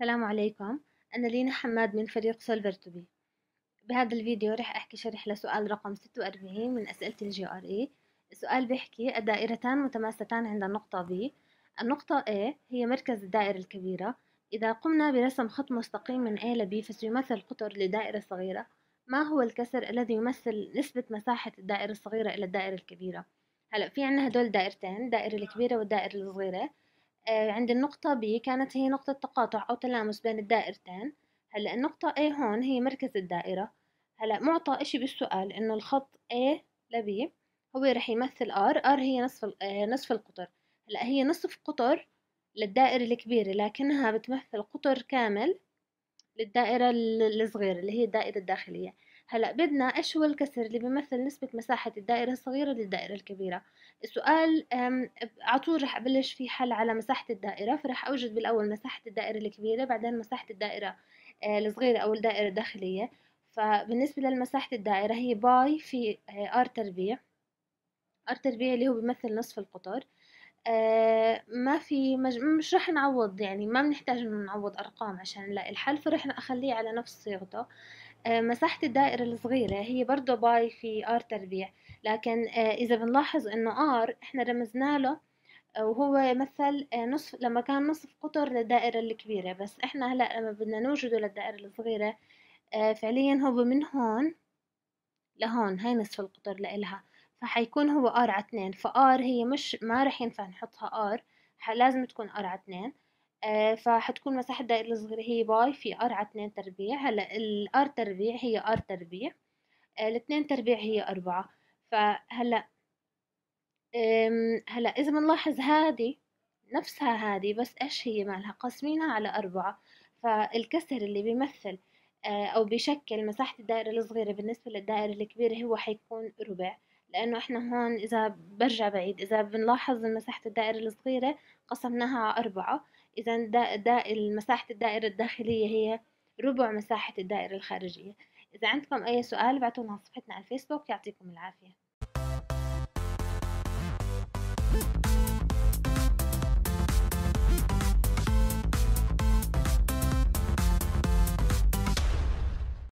السلام عليكم أنا لينا حماد من فريق سولفرتوبي بهذا الفيديو رح أحكي شرح لسؤال رقم 46 من أسئلة الجي ار اي السؤال بيحكي الدائرتان متماستان عند النقطة B النقطة A هي مركز الدائرة الكبيرة إذا قمنا برسم خط مستقيم من A ل B فسيمثل قطر لدائرة صغيرة ما هو الكسر الذي يمثل نسبة مساحة الدائرة الصغيرة إلى الدائرة الكبيرة هلأ في عنا هدول دائرتين الدائرة الكبيرة والدائرة الصغيرة آه، عند النقطة B كانت هي نقطة تقاطع أو تلامس بين الدائرتين هلا النقطة A هون هي مركز الدائرة هلا معطى إشي بالسؤال إنه الخط A ل B هو رح يمثل R R هي نصف آه، نصف القطر هلا هي نصف قطر للدائرة الكبيرة لكنها بتمثل قطر كامل للدائرة الصغيرة اللي هي الدائرة الداخلية هلا بدنا ايش هو الكسر اللي بيمثل نسبة مساحة الدائرة الصغيرة للدائرة الكبيرة السؤال على طول رح ابلش في حل على مساحة الدائرة فرح اوجد بالاول مساحة الدائرة الكبيرة بعدين مساحة الدائرة آه، الصغيرة او الدائرة الداخلية فبالنسبة لمساحة الدائرة هي باي في آه، ار تربيع ار تربيع اللي هو بيمثل نصف القطر ما في مج... مش رح نعوض يعني ما بنحتاج انه نعوض ارقام عشان نلاقي الحل فرح اخليه على نفس صيغته آه، مساحة الدائرة الصغيرة هي برضه باي في ار تربيع لكن آه، اذا بنلاحظ انه ار احنا رمزنا له آه، وهو مثل نصف لما كان نصف قطر للدائرة الكبيرة بس احنا هلا لما بدنا نوجده للدائرة الصغيرة فعليا هو من هون لهون هاي نصف القطر لإلها فحيكون هو ار على اثنين فار هي مش ما رح ينفع نحطها ار لازم تكون ار على اثنين آه فحتكون مساحة الدائرة الصغيرة هي باي في ار على اثنين تربيع هلا الار تربيع هي ار تربيع آه تربيع هي اربعة فهلا هلا اذا بنلاحظ هذه نفسها هذه بس ايش هي مالها قاسمينها على أربعة فالكسر اللي بيمثل آه، أو بيشكل مساحة الدائرة الصغيرة بالنسبة للدائرة الكبيرة هو حيكون ربع لأنه إحنا هون إذا برجع بعيد إذا بنلاحظ مساحة الدائرة الصغيرة قسمناها على أربعة إذا دا دا مساحة الدائرة الداخلية هي ربع مساحة الدائرة الخارجية إذا عندكم أي سؤال ابعتوا على صفحتنا على الفيسبوك يعطيكم العافية